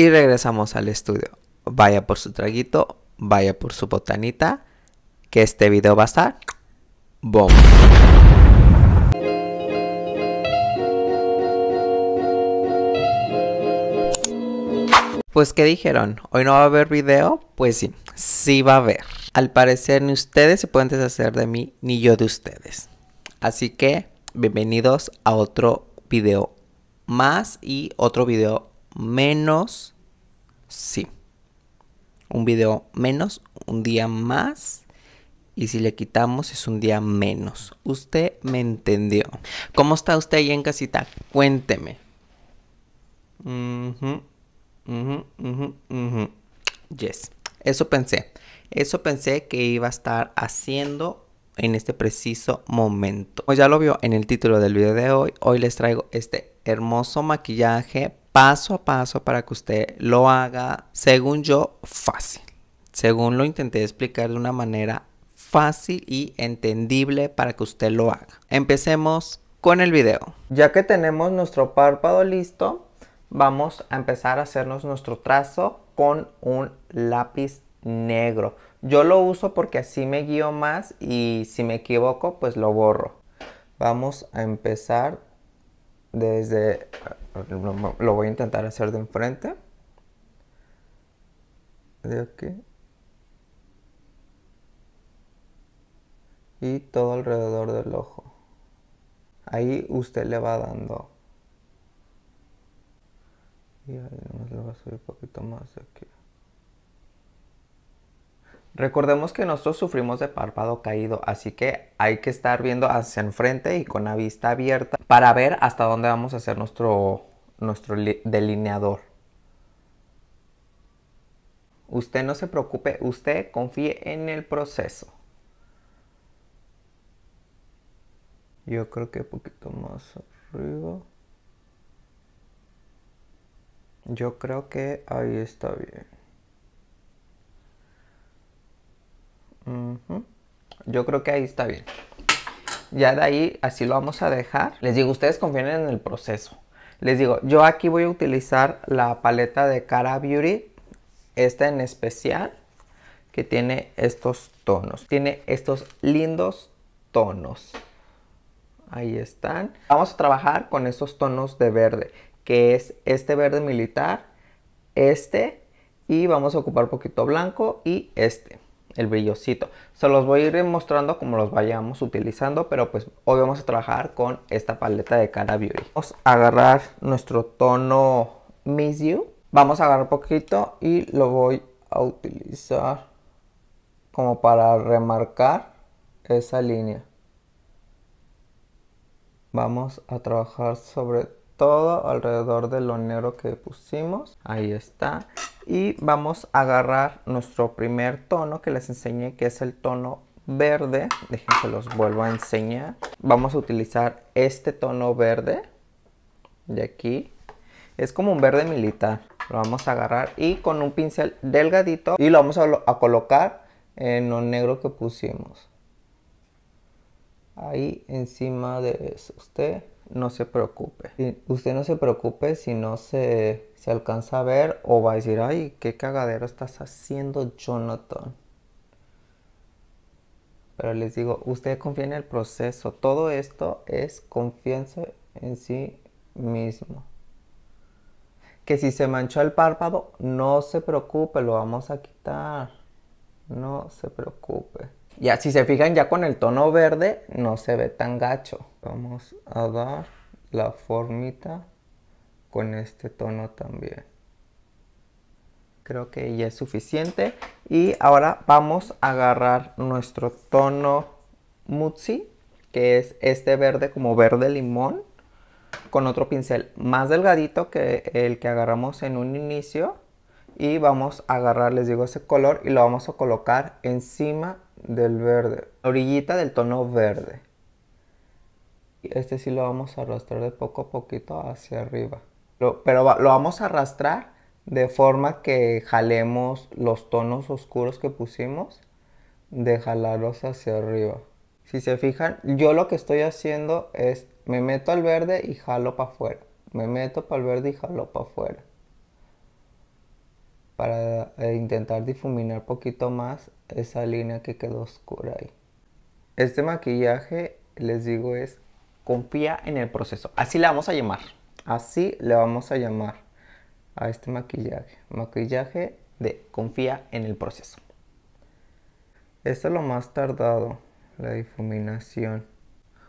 Y regresamos al estudio. Vaya por su traguito, vaya por su botanita, que este video va a estar bomba. Pues, que dijeron? ¿Hoy no va a haber video? Pues sí, sí va a haber. Al parecer, ni ustedes se pueden deshacer de mí, ni yo de ustedes. Así que, bienvenidos a otro video más y otro video menos, sí. Un video menos, un día más. Y si le quitamos es un día menos. Usted me entendió. ¿Cómo está usted ahí en casita? Cuénteme. yes. Eso pensé. Eso pensé que iba a estar haciendo en este preciso momento. Como ya lo vio en el título del video de hoy, hoy les traigo este hermoso maquillaje paso a paso para que usted lo haga, según yo, fácil. Según lo intenté explicar de una manera fácil y entendible para que usted lo haga. Empecemos con el video. Ya que tenemos nuestro párpado listo, vamos a empezar a hacernos nuestro trazo con un lápiz negro. Yo lo uso porque así me guío más y si me equivoco, pues lo borro. Vamos a empezar desde lo, voy a intentar hacer de enfrente de aquí y todo alrededor del ojo ahí usted le va dando y ahí le va a subir un poquito más de aquí Recordemos que nosotros sufrimos de párpado caído, así que hay que estar viendo hacia enfrente y con la vista abierta para ver hasta dónde vamos a hacer nuestro, nuestro delineador. Usted no se preocupe, usted confíe en el proceso. Yo creo que un poquito más arriba. Yo creo que ahí está bien. Yo creo que ahí está bien. Ya de ahí, así lo vamos a dejar. Les digo, ustedes confíen en el proceso. Les digo, yo aquí voy a utilizar la paleta de Cara Beauty. Esta en especial, que tiene estos tonos. Tiene estos lindos tonos. Ahí están. Vamos a trabajar con estos tonos de verde, que es este verde militar, este, y vamos a ocupar poquito blanco y este el brillocito. Se los voy a ir mostrando como los vayamos utilizando, pero pues hoy vamos a trabajar con esta paleta de Cara Beauty. Vamos a agarrar nuestro tono Miss You. Vamos a agarrar poquito y lo voy a utilizar como para remarcar esa línea. Vamos a trabajar sobre todo alrededor de lo negro que pusimos. Ahí está y vamos a agarrar nuestro primer tono que les enseñé que es el tono verde que los vuelvo a enseñar vamos a utilizar este tono verde de aquí es como un verde militar lo vamos a agarrar y con un pincel delgadito y lo vamos a, colocar en lo negro que pusimos ahí encima de eso, usted no se preocupe. usted no se preocupe si no se, se alcanza a ver o va a decir, ay, qué cagadero estás haciendo, Jonathan. Pero les digo, usted confía en el proceso. Todo esto es confianza en sí mismo. Que si se manchó el párpado, no se preocupe, lo vamos a quitar. No se preocupe. Ya, si se fijan, ya con el tono verde no se ve tan gacho. Vamos a dar la formita con este tono también. Creo que ya es suficiente. Y ahora vamos a agarrar nuestro tono Mutsi, que es este verde como verde limón, con otro pincel más delgadito que el que agarramos en un inicio y vamos a agarrar, les digo, ese color y lo vamos a colocar encima del verde, orillita del tono verde. Este sí lo vamos a arrastrar de poco a poquito hacia arriba. pero lo vamos a arrastrar de forma que jalemos los tonos oscuros que pusimos, de jalarlos hacia arriba. Si se fijan, yo lo que estoy haciendo es, me meto al verde y jalo para afuera. Me meto para el verde y jalo para afuera para eh, intentar difuminar poquito más esa línea que quedó oscura ahí. Este maquillaje, les digo, es confía en el proceso. Así le vamos a llamar. Así le vamos a llamar a este maquillaje. Maquillaje de confía en el proceso. Esto es lo más tardado, la difuminación.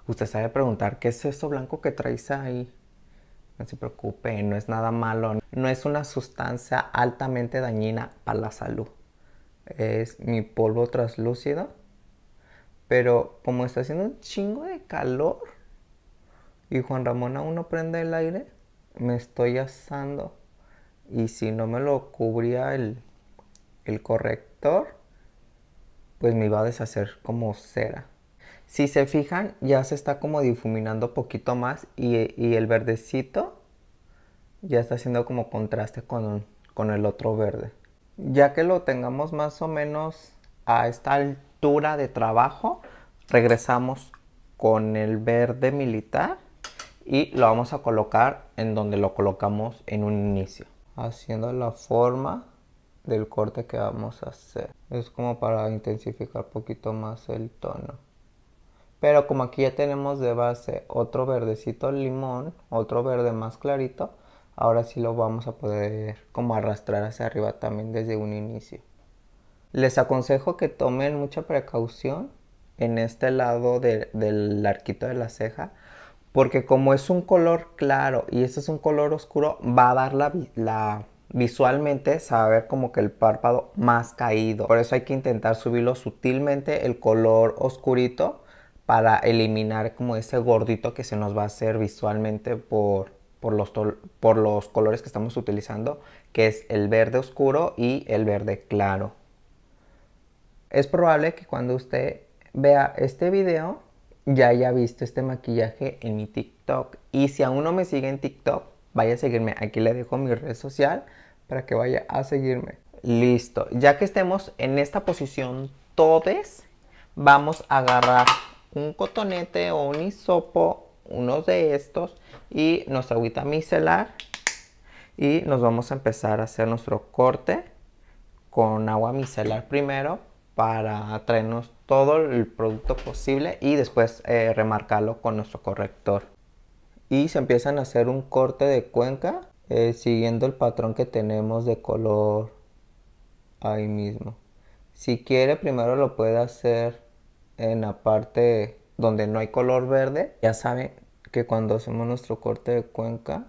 Usted sabe preguntar, ¿qué es eso blanco que traes ahí? no se preocupe, no es nada malo, no es una sustancia altamente dañina para la salud. Es mi polvo traslúcido, pero como está haciendo un chingo de calor y Juan Ramón aún no prende el aire, me estoy asando. Y si no me lo cubría el, el corrector, pues me iba a deshacer como cera. Si se fijan, ya se está como difuminando poquito más y, el verdecito ya está haciendo como contraste con, con, el otro verde. Ya que lo tengamos más o menos a esta altura de trabajo, regresamos con el verde militar y lo vamos a colocar en donde lo colocamos en un inicio. Haciendo la forma del corte que vamos a hacer. Es como para intensificar un poquito más el tono. Pero como aquí ya tenemos de base otro verdecito limón, otro verde más clarito, ahora sí lo vamos a poder como arrastrar hacia arriba también desde un inicio. Les aconsejo que tomen mucha precaución en este lado del arquito de la ceja, porque como es un color claro y este es un color oscuro, va a dar la, visualmente se va a ver como que el párpado más caído. Por eso hay que intentar subirlo sutilmente el color oscurito para eliminar como ese gordito que se nos va a hacer visualmente por, por, los, por los colores que estamos utilizando, que es el verde oscuro y el verde claro. Es probable que cuando usted vea este video ya haya visto este maquillaje en mi TikTok. Y si aún no me sigue en TikTok, vaya a seguirme. Aquí le dejo mi red social para que vaya a seguirme. Listo. Ya que estemos en esta posición todes, vamos a agarrar un cotonete o un hisopo, unos de estos, y nuestra agüita micelar. Y nos vamos a empezar a hacer nuestro corte con agua micelar primero para traernos todo el producto posible y después eh, remarcarlo con nuestro corrector. Y se empiezan a hacer un corte de cuenca eh, siguiendo el patrón que tenemos de color ahí mismo. Si quiere primero lo puede hacer en la parte donde no hay color verde. Ya saben que cuando hacemos nuestro corte de cuenca,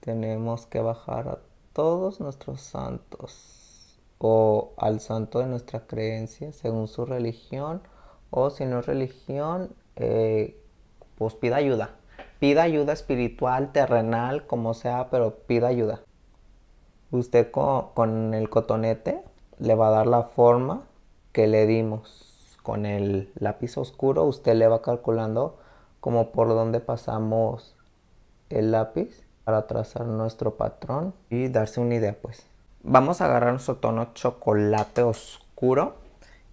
tenemos que bajar a todos nuestros santos o al santo de nuestra creencia, según su religión, o si no es religión, eh, pues pida ayuda. Pida ayuda espiritual, terrenal, como sea, pero pida ayuda. Usted con el cotonete le va a dar la forma que le dimos con el lápiz oscuro usted le va calculando como por dónde pasamos el lápiz para trazar nuestro patrón y darse una idea pues. Vamos a agarrar nuestro tono chocolate oscuro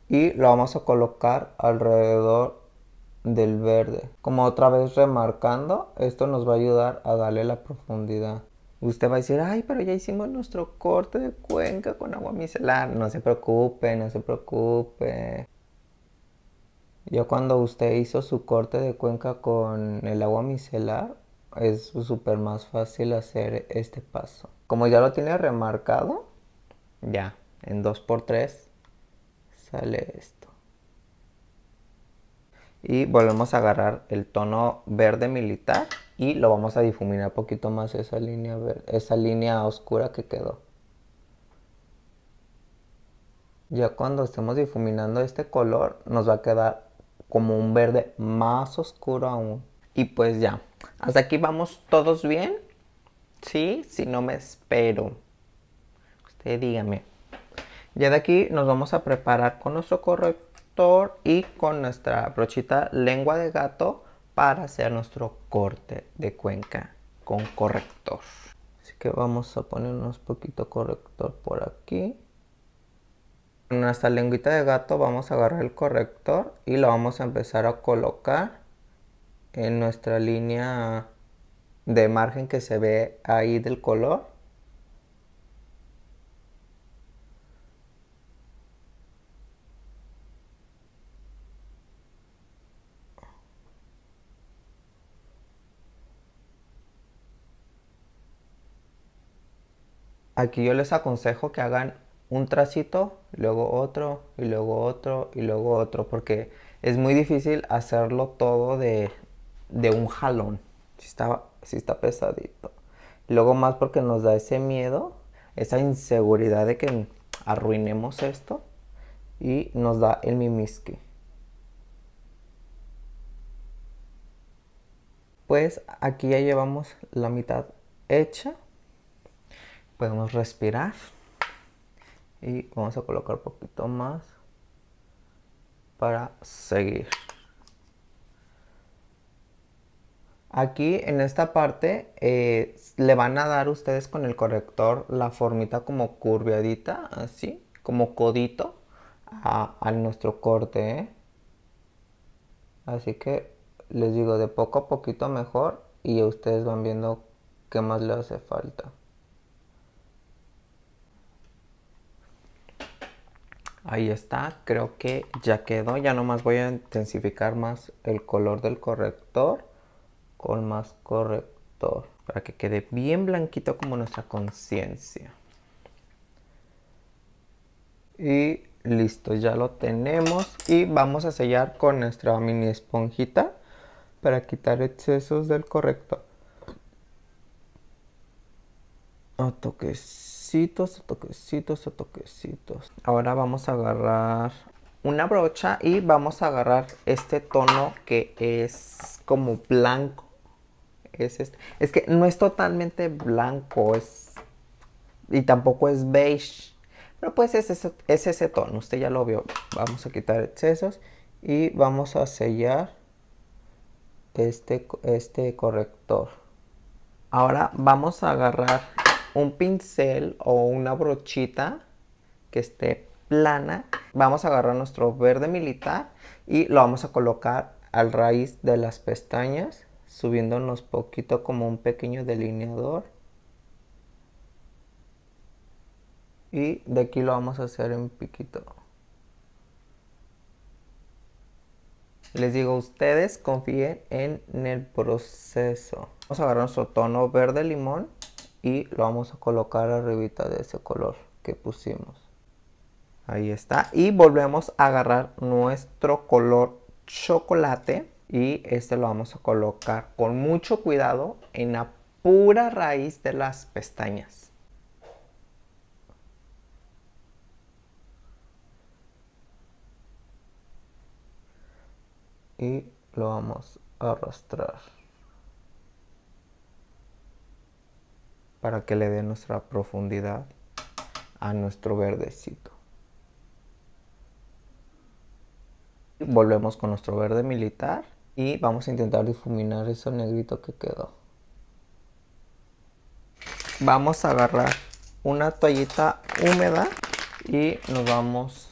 y lo vamos a colocar alrededor del verde. Como otra vez remarcando, esto nos va a ayudar a darle la profundidad. Usted va a decir, ay, pero ya hicimos nuestro corte de cuenca con agua micelar. No se preocupe, no se preocupe. Ya cuando usted hizo su corte de cuenca con el agua micelar, es súper más fácil hacer este paso. Como ya lo tiene remarcado, ya, en 2x3 sale esto. Y volvemos a agarrar el tono verde militar y lo vamos a difuminar un poquito más esa línea, esa línea oscura que quedó. Ya cuando estemos difuminando este color, nos va a quedar como un verde más oscuro aún. Y pues ya, hasta aquí vamos todos bien. Sí, si no me espero. Usted dígame. Ya de aquí nos vamos a preparar con nuestro corrector y con nuestra brochita lengua de gato para hacer nuestro corte de cuenca con corrector. Así que vamos a poner poquito corrector por aquí nuestra lengüita de gato vamos a agarrar el corrector y lo vamos a empezar a colocar en nuestra línea de margen que se ve ahí del color. Aquí yo les aconsejo que hagan un tracito, luego otro, y luego otro, y luego otro, porque es muy difícil hacerlo todo de, un jalón. Si está, si está pesadito. Luego más porque nos da ese miedo, esa inseguridad de que arruinemos esto y nos da el mimiski. Pues aquí ya llevamos la mitad hecha. Podemos respirar y vamos a colocar poquito más para seguir aquí en esta parte eh, le van a dar ustedes con el corrector la formita como curviadita así como codito a, nuestro corte ¿eh? así que les digo de poco a poquito mejor y ustedes van viendo qué más le hace falta Ahí está, creo que ya quedó. Ya nomás voy a intensificar más el color del corrector con más corrector para que quede bien blanquito como nuestra conciencia. Y listo, ya lo tenemos y vamos a sellar con nuestra mini esponjita para quitar excesos del corrector. A toquecitos, toquecitos, toquecitos. Ahora vamos a agarrar una brocha y vamos a agarrar este tono que es como blanco. Es, este. es que no es totalmente blanco es, y tampoco es beige. Pero pues es ese, es ese tono, usted ya lo vio. Vamos a quitar excesos y vamos a sellar este, este corrector. Ahora vamos a agarrar un pincel o una brochita que esté plana. Vamos a agarrar nuestro verde militar y lo vamos a colocar al raíz de las pestañas, subiéndonos poquito como un pequeño delineador. Y de aquí lo vamos a hacer un piquito. Les digo, ustedes confíen en el proceso. Vamos a agarrar nuestro tono verde limón y lo vamos a colocar arribita de ese color que pusimos ahí está y volvemos a agarrar nuestro color chocolate y este lo vamos a colocar con mucho cuidado en la pura raíz de las pestañas y lo vamos a arrastrar para que le dé nuestra profundidad a nuestro verdecito. Volvemos con nuestro verde militar y vamos a intentar difuminar ese negrito que quedó. Vamos a agarrar una toallita húmeda y nos vamos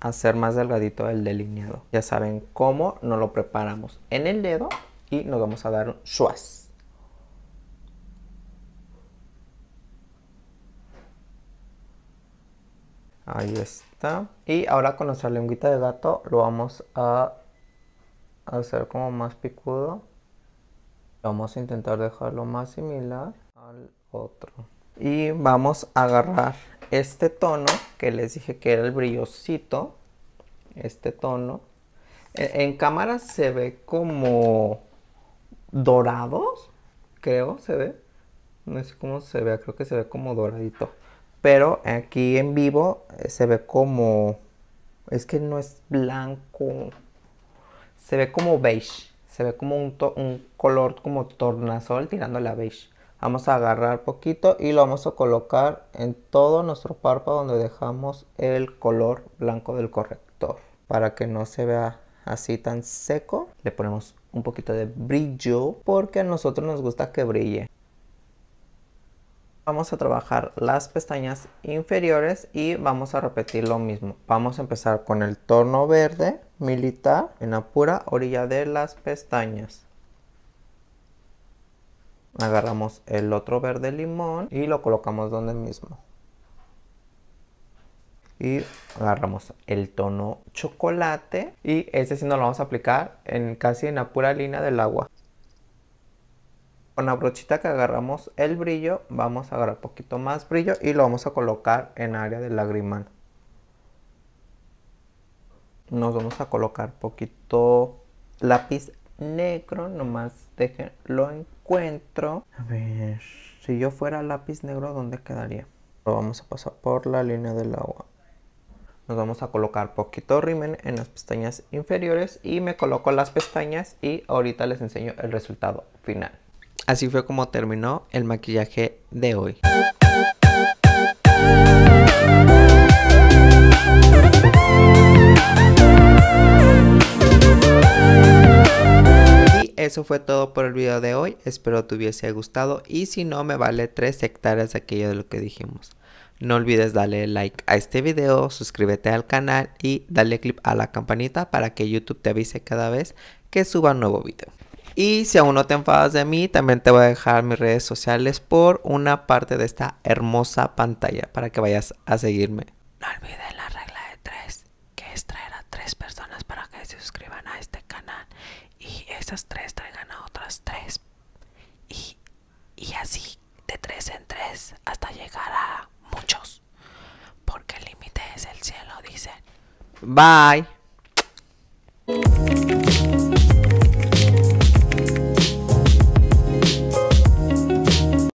a hacer más delgadito el delineado. Ya saben cómo nos lo preparamos en el dedo y nos vamos a dar un suaz. Ahí está. Y ahora con nuestra lengüita de gato lo vamos a hacer como más picudo. Vamos a intentar dejarlo más similar al otro. Y vamos a agarrar este tono que les dije que era el brillosito. Este tono. E, en, cámara se ve como dorados, creo, se ve. No sé cómo se ve. creo que se ve como doradito. Pero aquí en vivo eh, se ve como... Es que no es blanco. Se ve como beige. Se ve como un, color como tornasol tirándole a beige. Vamos a agarrar poquito y lo vamos a colocar en todo nuestro párpado donde dejamos el color blanco del corrector. Para que no se vea así tan seco. Le ponemos un poquito de brillo porque a nosotros nos gusta que brille. Vamos a trabajar las pestañas inferiores y vamos a repetir lo mismo. Vamos a empezar con el tono verde militar en la pura orilla de las pestañas. Agarramos el otro verde limón y lo colocamos donde mismo. Y agarramos el tono chocolate y este sí nos lo vamos a aplicar en casi en la pura línea del agua con la brochita que agarramos el brillo, vamos a agarrar poquito más brillo y lo vamos a colocar en área de lagrimal. Nos vamos a colocar poquito lápiz negro, nomás dejen, lo encuentro. A ver, si yo fuera lápiz negro, ¿dónde quedaría? Lo vamos a pasar por la línea del agua. Nos vamos a colocar poquito rimen en las pestañas inferiores y me coloco las pestañas y ahorita les enseño el resultado final así fue como terminó el maquillaje de hoy. Y Eso fue todo por el video de hoy, espero te hubiese gustado y si no me vale 3 hectáreas aquello de lo que dijimos. No olvides darle like a este video, suscríbete al canal y dale click a la campanita para que YouTube te avise cada vez que suba un nuevo video. Y si aún no te enfadas de mí, también te voy a dejar mis redes sociales por una parte de esta hermosa pantalla para que vayas a seguirme. No olvides la regla de tres, que es traer a tres personas para que se suscriban a este canal. Y esas tres traigan a otras tres. Y, así, de tres en tres, hasta llegar a muchos. Porque el límite es el cielo, dicen. Bye.